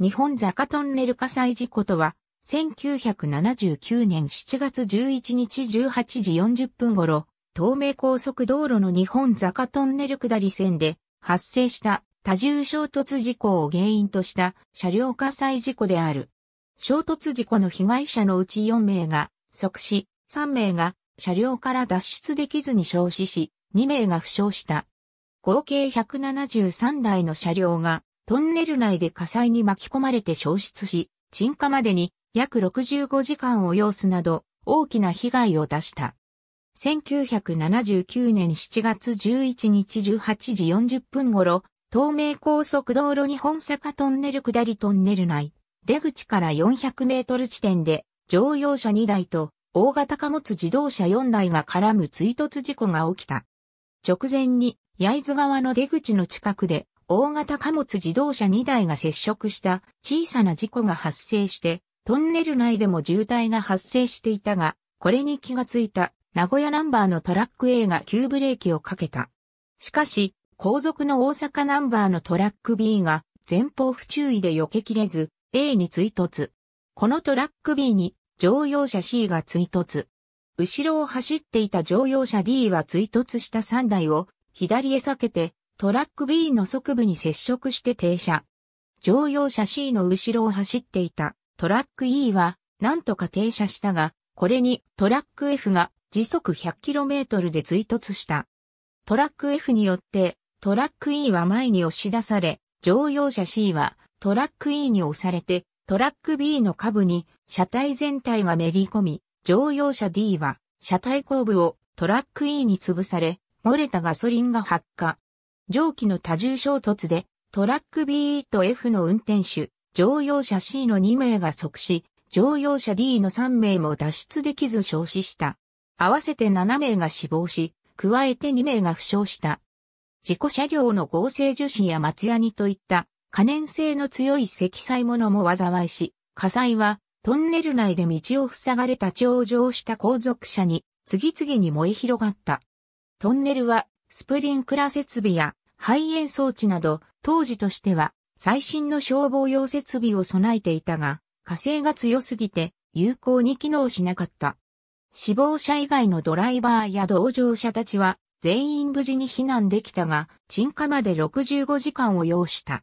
日本坂トンネル火災事故とは、1979年7月11日18時40分頃、東名高速道路の日本坂トンネル下り線で発生した多重衝突事故を原因とした車両火災事故である。衝突事故の被害者のうち4名が即死、3名が車両から脱出できずに焼死し、2名が負傷した。合計173台の車両がトンネル内で火災に巻き込まれて消失し、鎮火までに約65時間を要すなど大きな被害を出した。1979年7月11日18時40分頃、東名高速道路日本坂トンネル下りトンネル内、出口から400メートル地点で乗用車2台と大型貨物自動車4台が絡む追突事故が起きた。直前に、焼津川の出口の近くで大型貨物自動車2台が接触した小さな事故が発生して、トンネル内でも渋滞が発生していたが、これに気がついた名古屋ナンバーのトラック A が急ブレーキをかけた。しかし、後続の大阪ナンバーのトラック B が前方不注意で避けきれず A に追突。このトラック B に乗用車 C が追突。後ろを走っていた乗用車 D は追突した3台を左へ避けてトラック B の側部に接触して停車。乗用車 C の後ろを走っていたトラック E はなんとか停車したが、これにトラック F が時速 100km で追突した。トラック F によってトラック E は前に押し出され、乗用車 C はトラック E に押されてトラック B の下部に車体全体がめり込み、乗用車 D は車体後部をトラック E に潰され、漏れたガソリンが発火。蒸気の多重衝突で、トラック B と F の運転手、乗用車 C の2名が即死、乗用車 D の3名も脱出できず焼死した。合わせて7名が死亡し、加えて2名が負傷した。事故車両の合成樹脂や松ヤニといった可燃性の強い積載物も災いし、火災はトンネル内で道を塞がれた頂上した後続車に次々に燃え広がった。トンネルはスプリンクラ設備や肺炎装置など、当時としては最新の消防用設備を備えていたが、火星が強すぎて有効に機能しなかった。死亡者以外のドライバーや同乗者たちは全員無事に避難できたが、鎮火まで65時間を要した。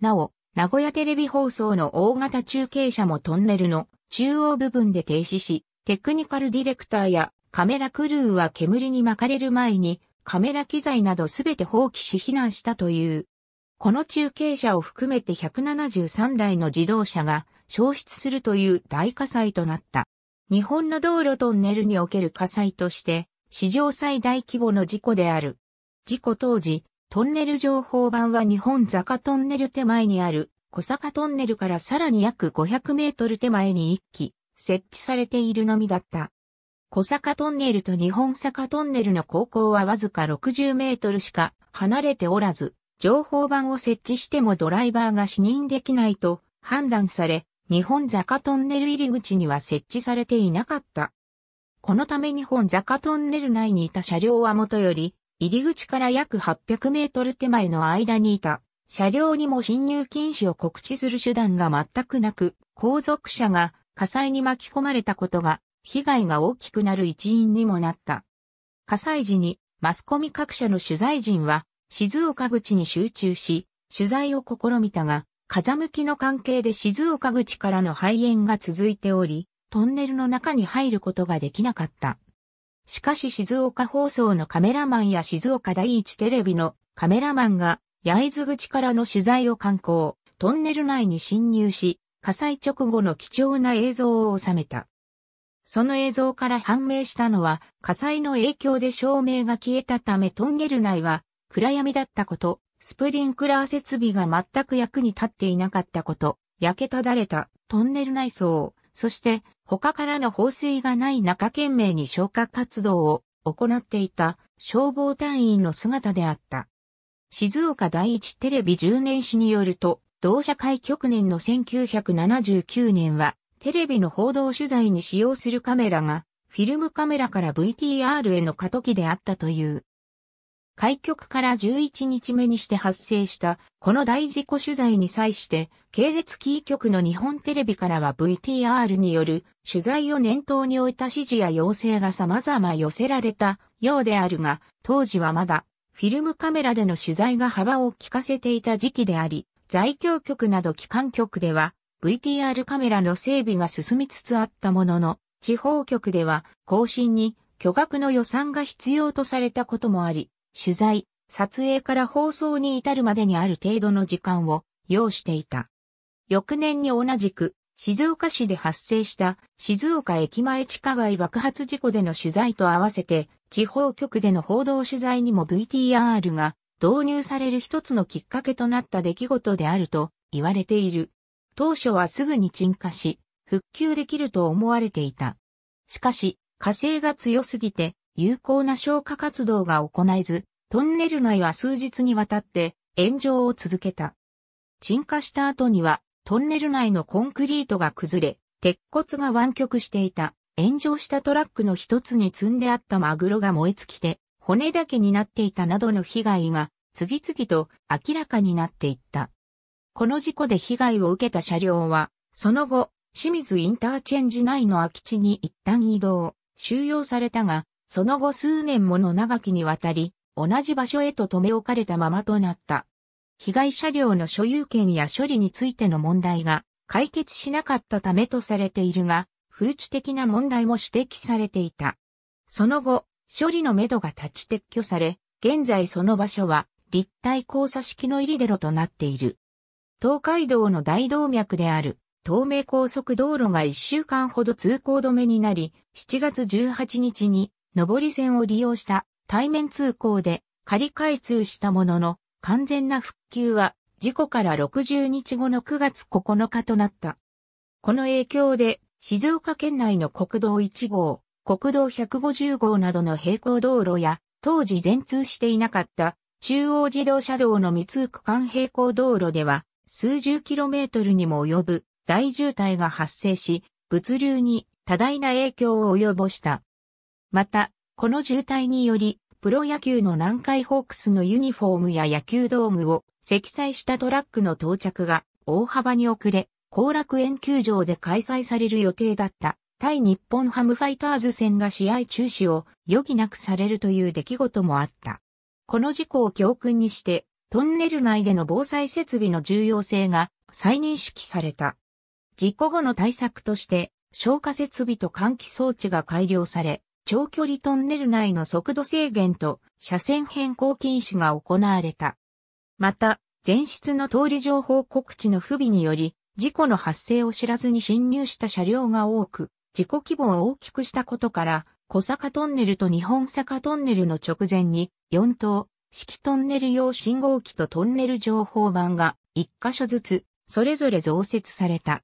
なお、名古屋テレビ放送の大型中継車もトンネルの中央部分で停止し、テクニカルディレクターやカメラクルーは煙に巻かれる前にカメラ機材などすべて放棄し避難したという。この中継車を含めて173台の自動車が消失するという大火災となった。日本の道路トンネルにおける火災として、史上最大規模の事故である。事故当時、トンネル情報版は日本坂トンネル手前にある小坂トンネルからさらに約500メートル手前に1機設置されているのみだった。小坂トンネルと日本坂トンネルの高校はわずか60メートルしか離れておらず、情報板を設置してもドライバーが視認できないと判断され、日本坂トンネル入り口には設置されていなかった。このため日本坂トンネル内にいた車両はもとより、入り口から約800メートル手前の間にいた車両にも侵入禁止を告知する手段が全くなく、後続車が火災に巻き込まれたことが被害が大きくなる一因にもなった。火災時にマスコミ各社の取材陣は静岡口に集中し、取材を試みたが、風向きの関係で静岡口からの肺炎が続いており、トンネルの中に入ることができなかった。しかし静岡放送のカメラマンや静岡第一テレビのカメラマンが焼津口からの取材を観光、トンネル内に侵入し、火災直後の貴重な映像を収めた。その映像から判明したのは、火災の影響で照明が消えたためトンネル内は暗闇だったこと、スプリンクラー設備が全く役に立っていなかったこと、焼けただれたトンネル内装、そして他からの放水がない中懸命に消火活動を行っていた消防隊員の姿であった。静岡第一テレビ10年史によると、同社会局年の1979年はテレビの報道取材に使用するカメラが、フィルムカメラから VTR への過渡期であったという。開局から11日目にして発生したこの大事故取材に際して系列キー局の日本テレビからは VTR による取材を念頭に置いた指示や要請が様々寄せられたようであるが当時はまだフィルムカメラでの取材が幅を利かせていた時期であり在京局など機関局では VTR カメラの整備が進みつつあったものの、地方局では更新に巨額の予算が必要とされたこともあり、取材、撮影から放送に至るまでにある程度の時間を要していた。翌年に同じく静岡市で発生した静岡駅前地下街爆発事故での取材と合わせて地方局での報道取材にも VTR が導入される一つのきっかけとなった出来事であると言われている。当初はすぐに沈下し、復旧できると思われていた。しかし、火星が強すぎて、有効な消火活動が行えず、トンネル内は数日にわたって炎上を続けた。沈下した後には、トンネル内のコンクリートが崩れ、鉄骨が湾曲していた。炎上したトラックの一つに積んであったマグロが燃え尽きて、骨だけになっていたなどの被害が次々と明らかになっていった。この事故で被害を受けた車両は、その後、清水インターチェンジ内の空き地に一旦移動、収容されたが、その後数年もの長きにわたり、同じ場所へと留め置かれたままとなった。被害車両の所有権や処理についての問題が解決しなかったためとされているが、風致的な問題も指摘されていた。その後、処理のめどが立ち撤去され、現在その場所は立体交差式の入り出ろとなっている。東海道の大動脈である東名高速道路が1週間ほど通行止めになり、7月18日に上り線を利用した対面通行で仮開通したものの、完全な復旧は事故から60日後の9月9日となった。この影響で静岡県内の国道1号、国道150号などの並行道路や当時全通していなかった中央自動車道の未通区間並行道路では数十キロメートルにも及ぶ大渋滞が発生し、物流に多大な影響を及ぼした。また、この渋滞により、プロ野球の南海ホークスのユニフォームや野球道具を積載したトラックの到着が大幅に遅れ、後楽園球場で開催される予定だった対日本ハムファイターズ戦が試合中止を余儀なくされるという出来事もあった。この事故を教訓にしてトンネル内での防災設備の重要性が再認識された。事故後の対策として、消火設備と換気装置が改良され、長距離トンネル内の速度制限と車線変更禁止が行われた。また、前室の通り情報告知の不備により、事故の発生を知らずに侵入した車両が多く、事故規模を大きくしたことから、小坂トンネルと日本坂トンネルの直前に4棟、式トンネル用信号機とトンネル情報板が一箇所ずつ、それぞれ増設された。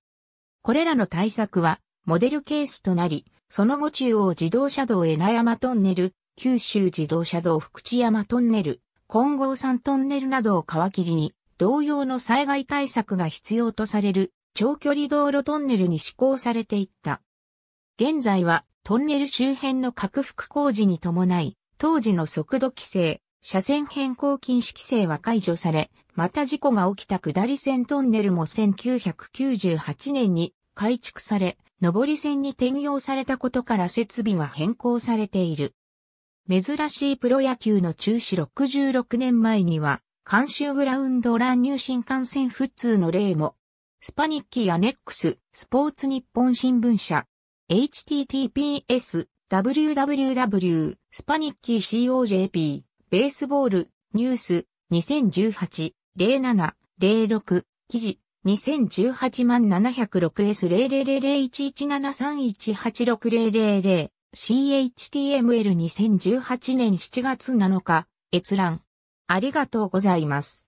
これらの対策は、モデルケースとなり、その後中央自動車道江名山トンネル、九州自動車道福知山トンネル、金剛山トンネルなどを皮切りに、同様の災害対策が必要とされる長距離道路トンネルに施行されていった。現在はトンネル周辺の拡幅工事に伴い、当時の速度規制、車線変更禁止規制は解除され、また事故が起きた下り線トンネルも1998年に改築され、上り線に転用されたことから設備が変更されている。珍しいプロ野球の中止66年前には、監修グラウンド乱入新幹線普通の例も、スパニッキーやネックス、スポーツ日本新聞社、https, www, スパニッキ COJP ベースボール、ニュース、2018-07-06、記事、2018万 706S0001173186000、CHTML2018 年7月7日、閲覧。ありがとうございます。